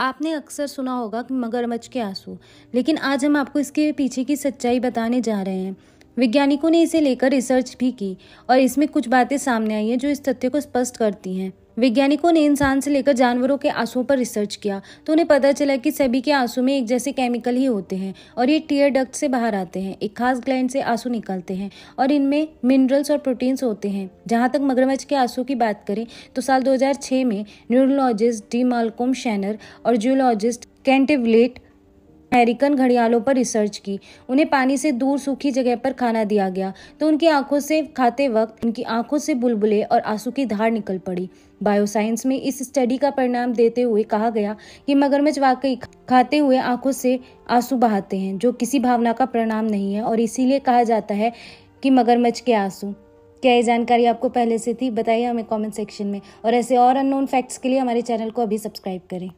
आपने अक्सर सुना होगा कि मगरमच्छ के आंसू लेकिन आज हम आपको इसके पीछे की सच्चाई बताने जा रहे हैं वैज्ञानिकों ने इसे लेकर रिसर्च भी की और इसमें कुछ बातें सामने आई हैं जो इस तथ्य को स्पष्ट करती हैं वैज्ञानिकों ने इंसान से लेकर जानवरों के आंसुओं पर रिसर्च किया तो उन्हें पता चला कि सभी के आंसू में एक जैसे केमिकल ही होते हैं और ये टीयर डक्ट से बाहर आते हैं एक खास ग्लैंड से आंसू निकलते हैं और इनमें मिनरल्स और प्रोटीन्स होते हैं जहाँ तक मगरमच्छ के आंसू की बात करें तो साल दो में न्यूरोलॉजिस्ट डी मालकोम शैनर और जियोलॉजिस्ट कैंटिवलेट अमेरिकन घड़ियालों पर रिसर्च की उन्हें पानी से दूर सूखी जगह पर खाना दिया गया तो उनकी आंखों से खाते वक्त उनकी आंखों से बुलबुले और आंसू की धार निकल पड़ी बायोसाइंस में इस स्टडी का परिणाम देते हुए कहा गया कि मगरमच्छ वाकई खाते हुए आंखों से आंसू बहाते हैं जो किसी भावना का परिणाम नहीं है और इसीलिए कहा जाता है कि मगरमच्छ के आंसू क्या ये जानकारी आपको पहले से थी बताइए हमें कमेंट सेक्शन में और ऐसे और अननोन फैक्ट्स के लिए हमारे चैनल को अभी सब्सक्राइब करें